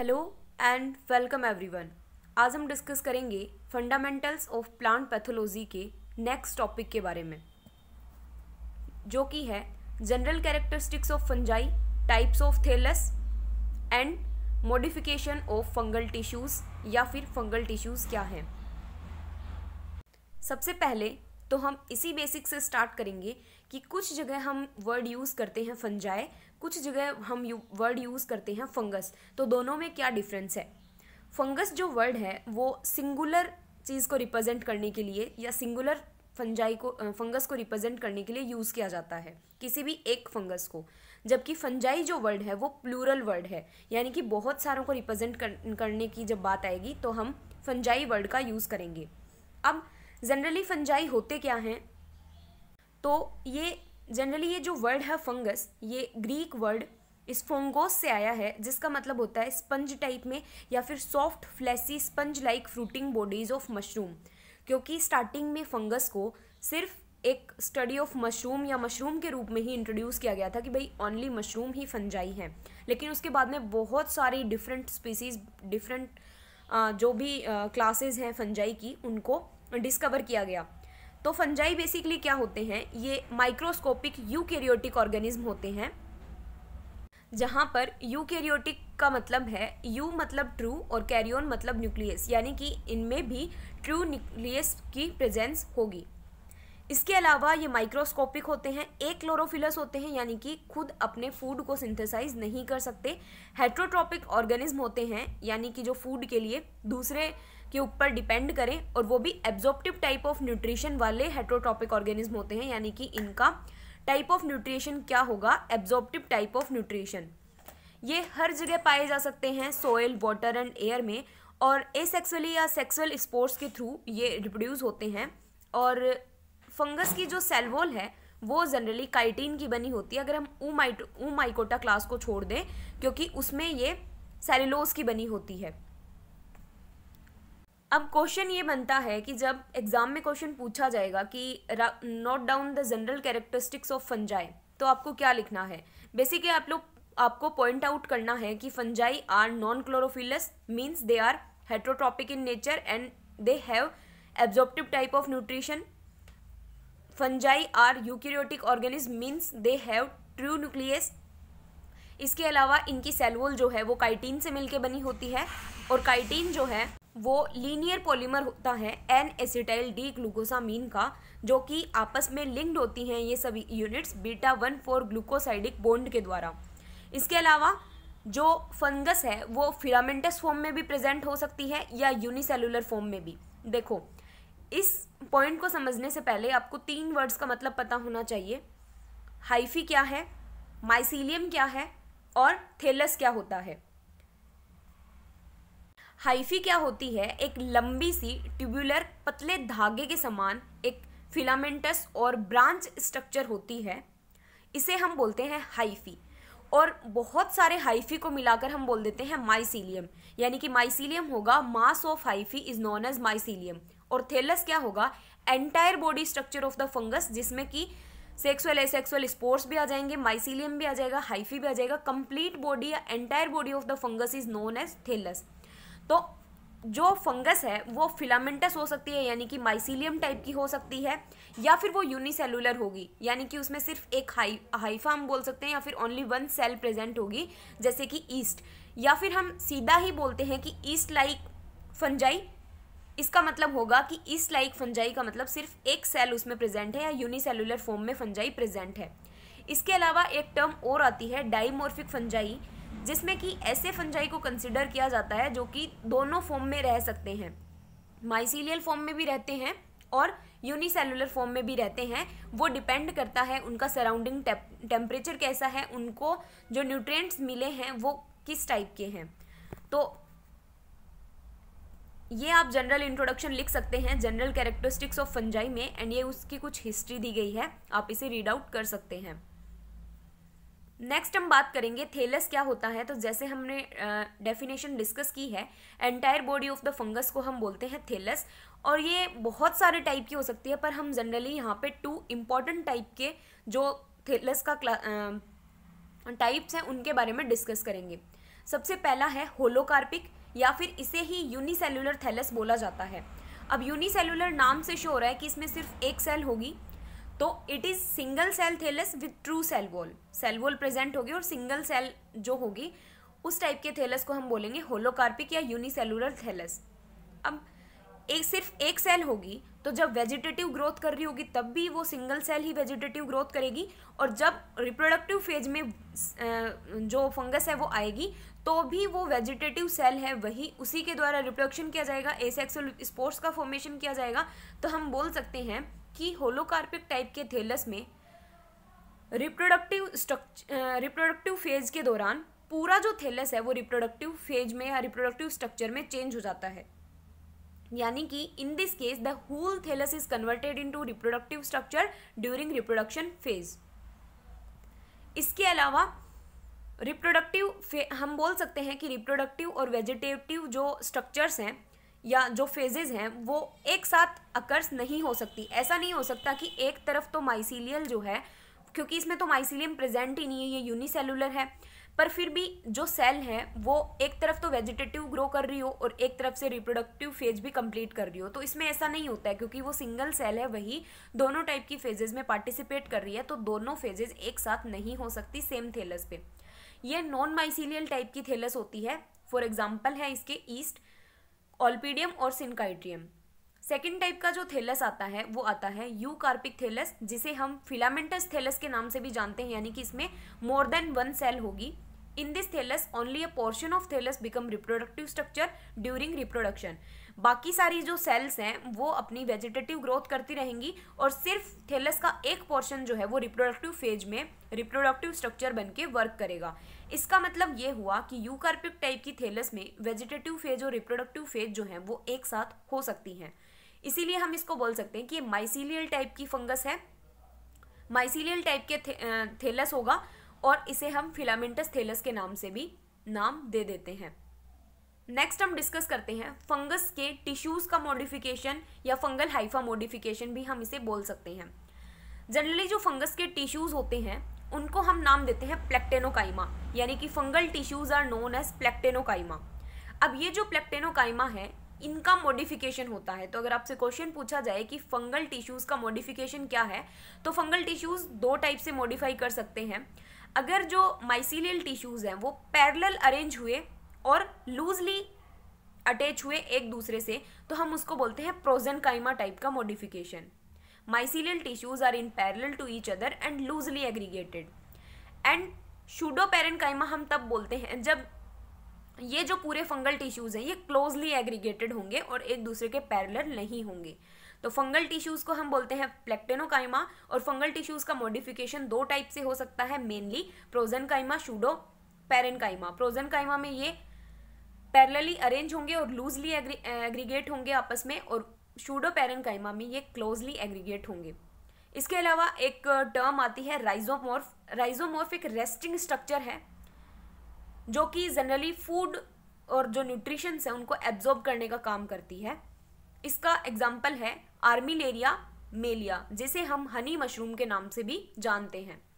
hello and welcome everyone आज हम discuss करेंगे फंडामेंटल्स ऑफ प्लांट पैथोलॉजी के नेक्स्ट टॉपिक के बारे में जो कि है general characteristics of fungi types of thallus and modification of fungal tissues या फिर फंगल टिश्यूज़ क्या हैं सबसे पहले तो हम इसी बेसिक से स्टार्ट करेंगे कि कुछ जगह हम वर्ड यूज़ करते हैं फंजाई कुछ जगह हम यू, वर्ड यूज़ करते हैं फंगस तो दोनों में क्या डिफरेंस है फंगस जो वर्ड है वो सिंगुलर चीज़ को रिप्रेजेंट करने के लिए या सिंगुलर फंजाई को फंगस को रिप्रेजेंट करने के लिए यूज़ किया जाता है किसी भी एक फंगस को जबकि फंजाई जो वर्ड है वो प्लूरल वर्ड है यानी कि बहुत सारों को रिप्रेजेंट कर, करने की जब बात आएगी तो हम फंजाई वर्ड का यूज़ करेंगे अब जनरली फंजाई होते क्या हैं तो ये जनरली ये जो वर्ड है फंगस ये ग्रीक वर्ड इस फोंगोस से आया है जिसका मतलब होता है स्पंज टाइप में या फिर soft fleshy sponge like fruiting bodies of mushroom क्योंकि स्टार्टिंग में फंगस को सिर्फ एक स्टडी ऑफ मशरूम या मशरूम के रूप में ही इंट्रोड्यूस किया गया था कि भाई ओनली मशरूम ही फंजाई है लेकिन उसके बाद में बहुत सारी डिफरेंट स्पीसीज डिफरेंट जो भी क्लासेस हैं फंजाई की उनको डिस्कवर किया गया तो फंजाई बेसिकली क्या होते हैं ये माइक्रोस्कोपिक यूकेरियोटिक ऑर्गेनिज्म होते हैं जहाँ पर यूकेरियोटिक का मतलब है यू मतलब ट्रू और कैरियोन मतलब न्यूक्लियस यानी कि इनमें भी ट्रू न्यूक्लियस की प्रेजेंस होगी इसके अलावा ये माइक्रोस्कोपिक होते हैं एक क्लोरोफिलस होते हैं यानी कि खुद अपने फूड को सिंथेसाइज नहीं कर सकते हेट्रोट्रॉपिक ऑर्गेनिज्म होते हैं यानी कि जो फूड के लिए दूसरे के ऊपर डिपेंड करें और वो भी एब्जॉर्प्टिव टाइप ऑफ न्यूट्रिशन वाले हेट्रोटॉपिक ऑर्गेनिज्म होते हैं यानी कि इनका टाइप ऑफ न्यूट्रिशन क्या होगा एब्जॉर्प्टिव टाइप ऑफ न्यूट्रिशन ये हर जगह पाए जा सकते हैं सोयल वाटर एंड एयर में और एसेक्सुअली या सेक्सुअल स्पोर्ट्स के थ्रू ये रिप्रोड्यूस होते हैं और फंगस की जो सेलवोल है वो जनरली काइटीन की बनी होती है अगर हम ऊ माइट ऊ माइकोटा क्लास को छोड़ दें क्योंकि उसमें ये सेलिलोज की बनी होती है अब क्वेश्चन ये बनता है कि जब एग्ज़ाम में क्वेश्चन पूछा जाएगा कि note down the general characteristics of fungi तो आपको क्या लिखना है बेसिकली आप लोग आपको पॉइंट आउट करना है कि fungi are non chlorophyllous means they are heterotrophic in nature and they have absorptive type of nutrition fungi are eukaryotic organism means they have true nucleus इसके अलावा इनकी सेलवोल जो है वो काइटीन से मिलके बनी होती है और काइटीन जो है वो लीनियर पॉलीमर होता है एन एसिटाइल डी ग्लूकोसामीन का जो कि आपस में लिंक्ड होती हैं ये सभी units beta one four glucosidic bond के द्वारा इसके अलावा जो फंगस है वो फिलामेंटस फॉर्म में भी प्रेजेंट हो सकती है या यूनिसेलुलर फॉर्म में भी देखो इस पॉइंट को समझने से पहले आपको तीन वर्ड्स का मतलब पता होना चाहिए हाइफी क्या है माइसीलियम क्या है और थेलस क्या होता है हाइफी क्या होती है एक लंबी सी ट्यूबुलर पतले धागे के समान एक फिलामेंटस और ब्रांच स्ट्रक्चर होती है इसे हम बोलते हैं हाइफी और बहुत सारे हाइफी को मिलाकर हम बोल देते हैं माइसीलियम यानी कि माइसीलियम होगा mass of hyphae is known as mycelium और थेलस क्या होगा entire body structure of the fungus जिसमें कि सेक्सुअल एसेक्सुअल स्पोर्ट्स भी आ जाएंगे माइसीलियम भी आ जाएगा हाइफी भी आ जाएगा कंप्लीट बॉडी या entire body of the fungus is known as thallus तो जो फंगस है वो फिलामेंटस हो सकती है यानी कि माइसीलियम टाइप की हो सकती है या फिर वो यूनिसेलुलर होगी यानी कि उसमें सिर्फ एक हाई हाइफा हम बोल सकते हैं या फिर ओनली वन सेल प्रेजेंट होगी जैसे कि ईस्ट या फिर हम सीधा ही बोलते हैं कि ईस्ट लाइक फंजाई इसका मतलब होगा कि ईस्ट लाइक फंजाई का मतलब सिर्फ एक सेल उसमें प्रेजेंट है या यूनिसेलुलर फॉर्म में फंजाई प्रेजेंट है इसके अलावा एक टर्म और आती है डाइमोर्फिक फंजाई जिसमें कि ऐसे फंजाई को कंसिडर किया जाता है जो कि दोनों फॉर्म में रह सकते हैं माइसीलियल फॉर्म में भी रहते हैं और यूनिसेलुलर फॉर्म में भी रहते हैं वो डिपेंड करता है उनका सराउंडिंग टेम्परेचर कैसा है उनको जो न्यूट्रिएंट्स मिले हैं वो किस टाइप के हैं तो ये आप जनरल इंट्रोडक्शन लिख सकते हैं जनरल कैरेक्टरिस्टिक्स ऑफ फंजाई में एंड ये उसकी कुछ हिस्ट्री दी गई है आप इसे रीड आउट कर सकते हैं नेक्स्ट हम बात करेंगे थेलस क्या होता है तो जैसे हमने डेफिनेशन uh, डिस्कस की है entire body of the fungus को हम बोलते हैं थेलस और ये बहुत सारे टाइप की हो सकती है पर हम जनरली यहाँ पे टू इम्पॉर्टेंट टाइप के जो थेलस का टाइप्स हैं उनके बारे में डिस्कस करेंगे सबसे पहला है होलोकार्पिक या फिर इसे ही यूनिसेलुलर थैलस बोला जाता है अब यूनिसेलुलर नाम से शो हो रहा है कि इसमें सिर्फ एक सेल होगी तो it is single cell thallus with true cell wall cell wall present होगी और सिंगल सेल जो होगी उस टाइप के थेलस को हम बोलेंगे होलोकार्पिक या यूनिसेलुलर थेलस अब एक सिर्फ एक सेल होगी तो जब वेजिटेटिव ग्रोथ कर रही होगी तब भी वो सिंगल सेल ही वेजिटेटिव ग्रोथ करेगी और जब रिप्रोडक्टिव फेज में जो फंगस है वो आएगी तो भी वो वेजिटेटिव सेल है वही उसी के द्वारा रिप्रोडक्शन किया जाएगा एसेक्सुअल स्पोर्ट्स का फॉर्मेशन किया जाएगा तो हम बोल सकते हैं कि होलोकार्पिक टाइप के थेलस में रिप्रोडक्टिव स्ट्रक्चर रिप्रोडक्टिव फेज के दौरान पूरा जो थेलस है वो रिप्रोडक्टिव फेज में या रिप्रोडक्टिव स्ट्रक्चर में चेंज हो जाता है यानी कि in this case the whole thallus is converted into reproductive structure during reproduction phase इसके अलावा रिप्रोडक्टिव हम बोल सकते हैं कि रिप्रोडक्टिव और वेजिटेटिव जो स्ट्रक्चर्स हैं या जो फेजेज़ हैं वो एक साथ अकर्स नहीं हो सकती ऐसा नहीं हो सकता कि एक तरफ तो माइसीलियल जो है क्योंकि इसमें तो माइसीलियम प्रेजेंट ही नहीं है ये यूनिसेलुलर है पर फिर भी जो सेल है वो एक तरफ तो वेजिटेटिव ग्रो कर रही हो और एक तरफ से रिप्रोडक्टिव फेज भी कंप्लीट कर रही हो तो इसमें ऐसा नहीं होता है क्योंकि वो सिंगल सेल है वही दोनों टाइप की फेजेज़ में पार्टिसिपेट कर रही है तो दोनों फेजेज़ एक साथ नहीं हो सकती सेम थेलस पे ये नॉन माइसीलियल टाइप की थेलस होती है फॉर एग्जाम्पल है इसके ईस्ट ऑल्पीडियम और सिनकाइट्रियम सेकेंड टाइप का जो थेलस आता है वो आता है यू कार्पिक थेलस जिसे हम फिलामेंटस थेलस के नाम से भी जानते हैं यानी कि इसमें मोर देन वन सेल होगी in this thallus only a portion of thallus become reproductive structure during reproduction बाकी सारी जो सेल्स हैं वो अपनी वेजिटेटिव ग्रोथ करती रहेंगी और सिर्फ थेलस का एक पोर्शन जो है वो रिप्रोडक्टिव फेज में रिप्रोडक्टिव स्ट्रक्चर बन के वर्क करेगा इसका मतलब ये हुआ कि यूकार्पिक टाइप की थेलस में वेजिटेटिव फेज और रिप्रोडक्टिव फेज जो है वो एक साथ हो सकती हैं इसीलिए हम इसको बोल सकते हैं कि ये माइसीलियल टाइप की फंगस है माइसीलियल टाइप के थे, थेलस होगा और इसे हम फिलामेंटस थेलस के नाम से भी नाम दे देते हैं नेक्स्ट हम डिस्कस करते हैं फंगस के टिश्यूज़ का मॉडिफिकेशन या फंगल हाइफा मॉडिफिकेशन भी हम इसे बोल सकते हैं जनरली जो फंगस के टिश्यूज़ होते हैं उनको हम नाम देते हैं प्लेक्टेनोकाइमा यानी कि fungal tissues are known as plectenchyma अब ये जो प्लेक्टेनोकाइमा है इनका मॉडिफिकेशन होता है तो अगर आपसे क्वेश्चन पूछा जाए कि फंगल टिश्यूज़ का मॉडिफिकेशन क्या है तो फंगल टिश्यूज़ दो टाइप से मॉडिफाई कर सकते हैं अगर जो माइसिलियल टिश्यूज़ हैं वो पैरल अरेंज हुए और लूजली अटैच हुए एक दूसरे से तो हम उसको बोलते हैं काइमा टाइप का modification mycelial tissues are in parallel to each other and loosely aggregated and pseudo काइमा हम तब बोलते हैं जब ये जो पूरे फंगल टिश्यूज़ हैं ये क्लोजली एग्रीगेटेड होंगे और एक दूसरे के पैरल नहीं होंगे तो फंगल टिश्यूज़ को हम बोलते हैं प्लेक्टेनोकाइमा और फंगल टिश्यूज़ का मॉडिफिकेशन दो टाइप से हो सकता है मेनली प्रोजन काइमा शूडो प्रोजन काइमा में ये पैरेलली अरेंज होंगे और लूजली एग्रीगेट होंगे आपस में और शूडो पैरनकाइमा में ये क्लोजली एग्रीगेट होंगे इसके अलावा एक टर्म आती है राइजोमॉर्फ राइजोमोर्फ एक रेस्टिंग स्ट्रक्चर है जो कि जनरली फूड और जो न्यूट्रिशंस है उनको एब्जॉर्ब करने का काम करती है इसका एग्जाम्पल है आर्मिलेरिया मेलिया जिसे हम हनी मशरूम के नाम से भी जानते हैं